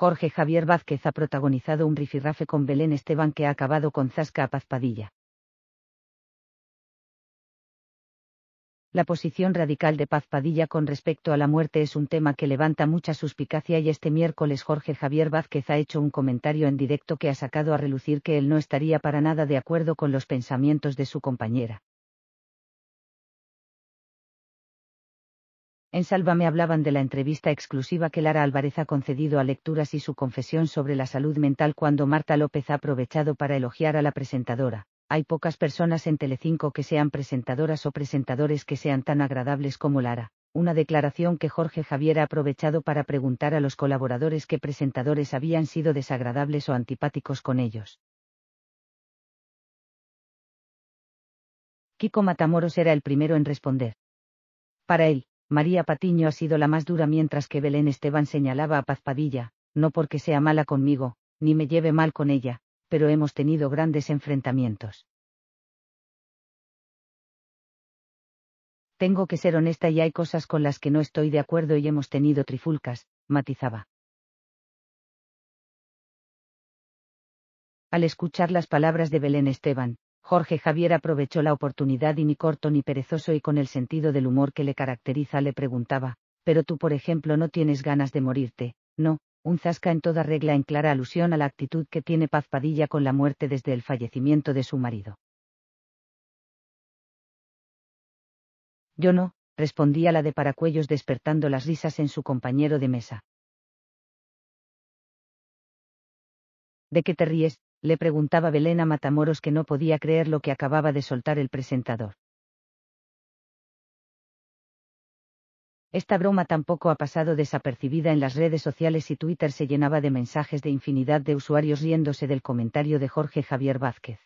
Jorge Javier Vázquez ha protagonizado un rifirrafe con Belén Esteban que ha acabado con Zasca a Padilla. La posición radical de Paz Padilla con respecto a la muerte es un tema que levanta mucha suspicacia y este miércoles Jorge Javier Vázquez ha hecho un comentario en directo que ha sacado a relucir que él no estaría para nada de acuerdo con los pensamientos de su compañera. En Salva me hablaban de la entrevista exclusiva que Lara Álvarez ha concedido a Lecturas y su confesión sobre la salud mental cuando Marta López ha aprovechado para elogiar a la presentadora. Hay pocas personas en Telecinco que sean presentadoras o presentadores que sean tan agradables como Lara. Una declaración que Jorge Javier ha aprovechado para preguntar a los colaboradores qué presentadores habían sido desagradables o antipáticos con ellos. Kiko Matamoros era el primero en responder. Para él, María Patiño ha sido la más dura mientras que Belén Esteban señalaba a Paz Padilla, no porque sea mala conmigo, ni me lleve mal con ella, pero hemos tenido grandes enfrentamientos. Tengo que ser honesta y hay cosas con las que no estoy de acuerdo y hemos tenido trifulcas, matizaba. Al escuchar las palabras de Belén Esteban, Jorge Javier aprovechó la oportunidad y ni corto ni perezoso y con el sentido del humor que le caracteriza le preguntaba, pero tú por ejemplo no tienes ganas de morirte, no, un zasca en toda regla en clara alusión a la actitud que tiene Paz Padilla con la muerte desde el fallecimiento de su marido. Yo no, respondía la de Paracuellos despertando las risas en su compañero de mesa. ¿De qué te ríes, le preguntaba Belén a Matamoros que no podía creer lo que acababa de soltar el presentador. Esta broma tampoco ha pasado desapercibida en las redes sociales y Twitter se llenaba de mensajes de infinidad de usuarios riéndose del comentario de Jorge Javier Vázquez.